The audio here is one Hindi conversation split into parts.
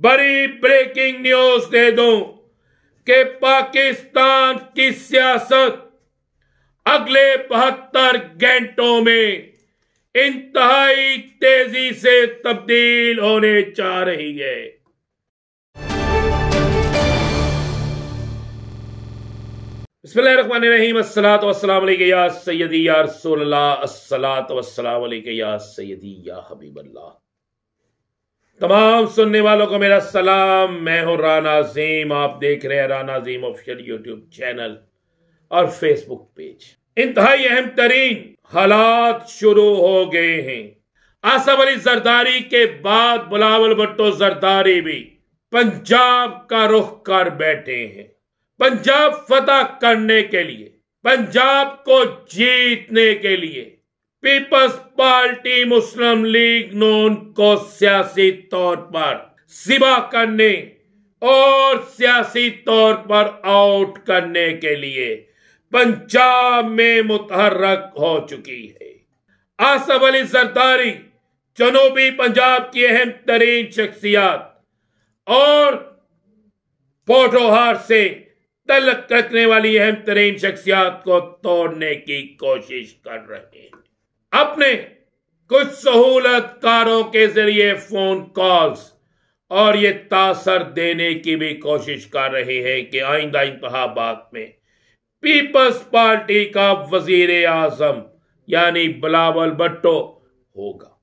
बड़ी ब्रेकिंग न्यूज दे दूं कि पाकिस्तान की सियासत अगले बहत्तर घंटों में इंतहाई तेजी से तब्दील होने जा रही है सैदी यार सोल्ला असलात वसलाम या सैदी या हबीबल्ला तमाम सुनने वालों को मेरा सलाम मैं हूं राना जीम आप देख रहे हैं Rana Jeem official YouTube channel और फेसबुक पेज इंतहाई अहम तरीन हालात शुरू हो गए हैं आसफ अली जरदारी के बाद बुलावल भट्टो जरदारी भी पंजाब का रुख कर बैठे हैं पंजाब फतह करने के लिए पंजाब को जीतने के लिए पीपल्स पार्टी मुस्लिम लीग नोन को सियासी तौर पर सिवा करने और सियासी तौर पर आउट करने के लिए पंजाब में मुतहरक हो चुकी है आसफ अली सरदारी जनूबी पंजाब की अहम तरीन शख्सियात और पोटोहार से तलक रखने वाली अहम तरीन शख्सियात को तोड़ने की कोशिश कर रहे हैं अपने कुछ सहूलतकारों के जरिए फोन कॉल्स और ये तासर देने की भी कोशिश कर रहे हैं कि आइंदा इंतहाबाद में पीपल्स पार्टी का वजीर आजम यानी बिलावल भट्टो होगा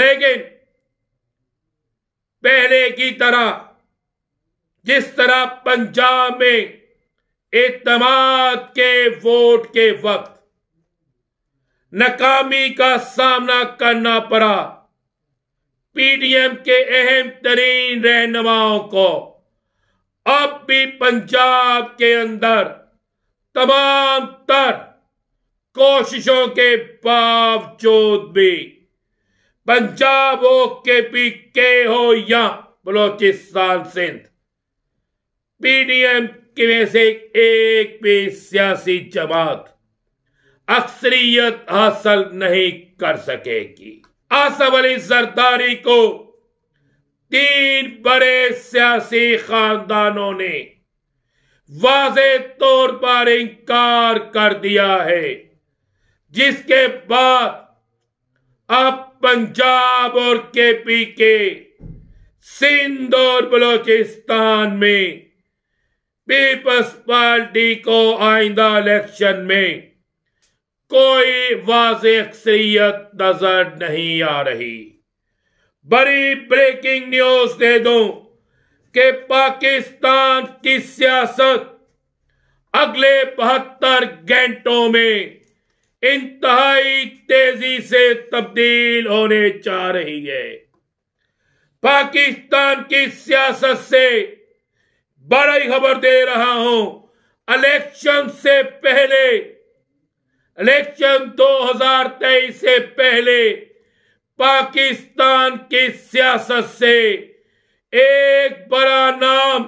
लेकिन पहले की तरह जिस तरह पंजाब में इतमाद के वोट के वक्त नाकामी का सामना करना पड़ा पीडीएम के अहम तरीन रहनुमाओं को अब भी पंजाब के अंदर तमाम तर कोशिशों के बावजूद भी पंजाब हो के पी के हो या बलोचिस्तान सिंध पीडीएम के में से एक भी सियासी जमात अक्सरियत हासिल नहीं कर सकेगी आसफ अली जरदारी को तीन बड़े सियासी खानदानों ने वाज तौर पर इनकार कर दिया है जिसके बाद अब पंजाब और केपी के सिंध और बलोचिस्तान में पीपल्स पार्टी को आइंदा इलेक्शन में कोई वाज अक्सरियत नजर नहीं आ रही बड़ी ब्रेकिंग न्यूज दे दो कि पाकिस्तान की सियासत अगले बहत्तर घंटों में इंतहाई तेजी से तब्दील होने जा रही है पाकिस्तान की सियासत से बड़ी खबर दे रहा हूं इलेक्शन से पहले इलेक्शन 2023 से पहले पाकिस्तान की सियासत से एक बड़ा नाम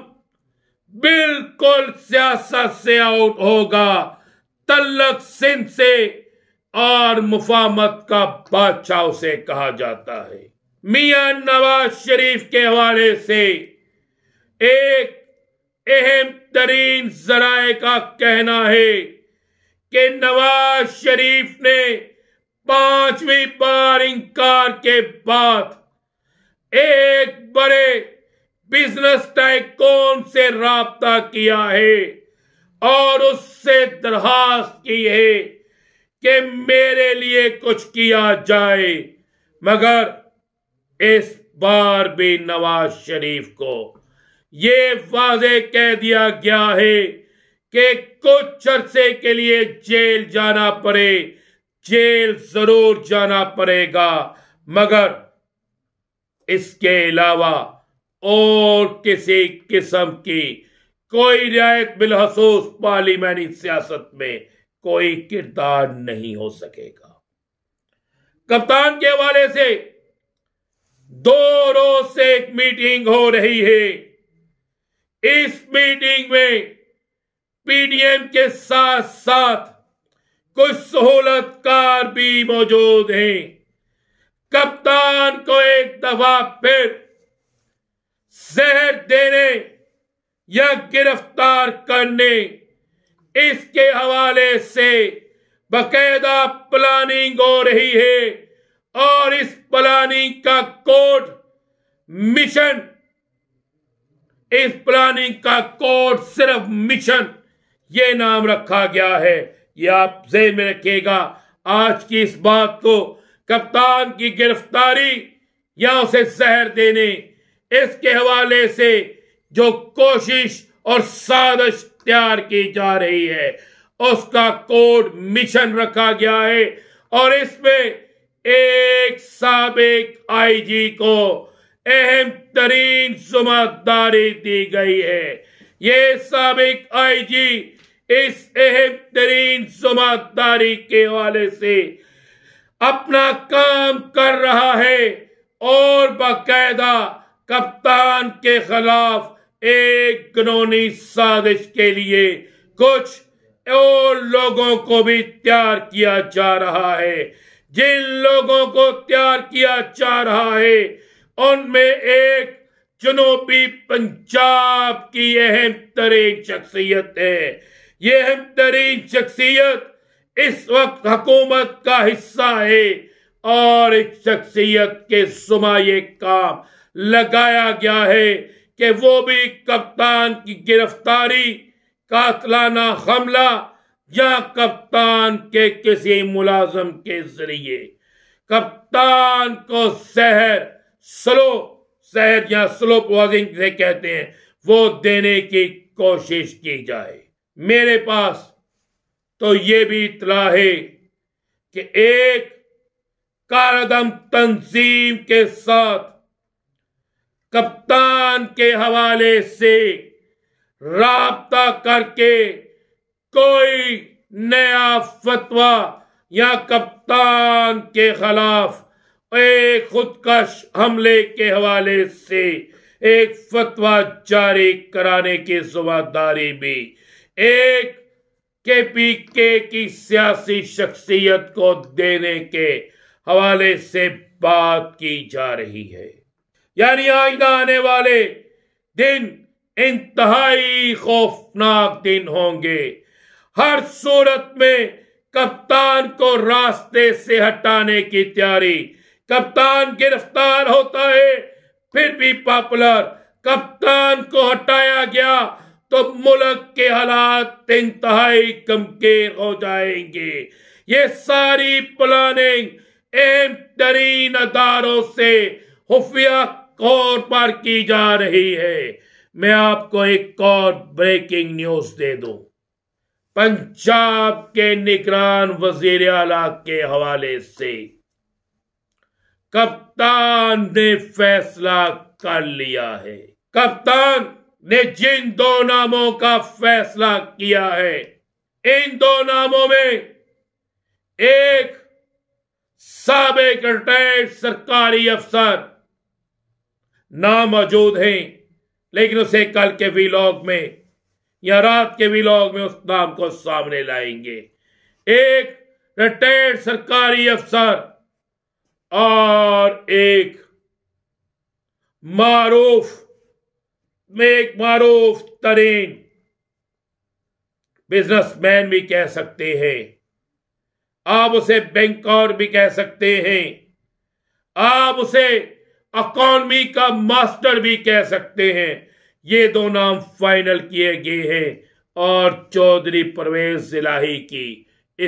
बिल्कुल सियासत से आउट होगा तल्लक सिंह से और मुफामत का बादशाह से कहा जाता है मियां नवाज शरीफ के हवाले से एक अहम तरीन जराए का कहना है कि नवाज शरीफ ने पांचवी बार इंकार के बाद एक बड़े बिजनेस टाइकोन से रता किया है और उससे दरखास्त की है कि मेरे लिए कुछ किया जाए मगर इस बार भी नवाज शरीफ को ये वाजे कह दिया गया है कि कुछ अरसे के लिए जेल जाना पड़े जेल जरूर जाना पड़ेगा मगर इसके अलावा और किसी किस्म की कोई रियायत बिलहसूस पार्लियामानी सियासत में कोई किरदार नहीं हो सकेगा कप्तान के हवाले से दो रोज से एक मीटिंग हो रही है इस मीटिंग में पीडीएम के साथ साथ कुछ सहूलत कार भी मौजूद हैं कप्तान को एक दफा फिर जहर देने या गिरफ्तार करने इसके हवाले से बकायदा प्लानिंग हो रही है और इस प्लानिंग का कोड मिशन इस प्लानिंग का कोड सिर्फ मिशन ये नाम रखा गया है ये आप जेन में रखिएगा आज की इस बात को कप्तान की गिरफ्तारी या उसे जहर देने इसके हवाले से जो कोशिश और साजिश तैयार की जा रही है उसका कोड मिशन रखा गया है और इसमें एक सबक आईजी को अहम तरीन जुम्मेदारी दी गई है ये सबक आईजी इस अहम तरीन जुम्मेदारी के हवाले से अपना काम कर रहा है और बाकायदा कप्तान के खिलाफ एक कानूनी साजिश के लिए कुछ और लोगों को भी तैयार किया जा रहा है जिन लोगों को तैयार किया जा रहा है उनमें एक जनूबी पंजाब की अहम तरीन शख्सियत है ये अहम तरीन शख्सियत इस वक्त हकूमत का हिस्सा है और इस शख्सियत के सुमा ये काम लगाया गया है कि वो भी कप्तान की गिरफ्तारी कातलाना हमला या कप्तान के किसी मुलाजम के जरिए कप्तान को शहर स्लो शहर या स्लो पॉजिंग से कहते हैं वो देने की कोशिश की जाए मेरे पास तो ये भी इतला है कि एक कारदम तंजीम के साथ कप्तान के हवाले से रता करके कोई नया फतवा या कप्तान के खिलाफ एक खुदकश हमले के हवाले से एक फतवा जारी कराने की जिम्मेदारी भी एक के पी के की सियासी शख्सियत को देने के हवाले से बात की जा रही है यानी आइंदा आने वाले दिन इंतहाई खौफनाक दिन होंगे हर सूरत में कप्तान को रास्ते से हटाने की तैयारी कप्तान गिरफ्तार होता है फिर भी पॉपुलर कप्तान को हटाया गया तो मुल्क के हालात इंतहाई गमकेर हो जाएंगे ये सारी प्लानिंग एम तरीन अदारों से खुफिया तौर पर की जा रही है मैं आपको एक और ब्रेकिंग न्यूज दे दूं पंजाब के निगरान वजीर अला के हवाले से कप्तान ने फैसला कर लिया है कप्तान ने जिन दो नामों का फैसला किया है इन दो नामों में एक सबक रिटायर्ड सरकारी अफसर ना मौजूद हैं लेकिन उसे कल के वीलॉग में या रात के वीलॉग में उस नाम को सामने लाएंगे एक रिटायर्ड सरकारी अफसर और एक मारूफ मेक मारूफ तरीन बिजनेसमैन भी कह सकते हैं आप उसे बैंकर भी कह सकते हैं आप उसे अकॉनमी का मास्टर भी कह सकते हैं ये दो नाम फाइनल किए गए हैं और चौधरी परवेज जिलाही की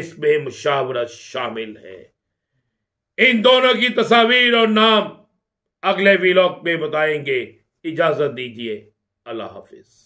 इसमें मुशावरत शामिल है इन दोनों की तस्वीर और नाम अगले व्लॉग में बताएंगे इजाजत दीजिए अल्लाह हाफिज़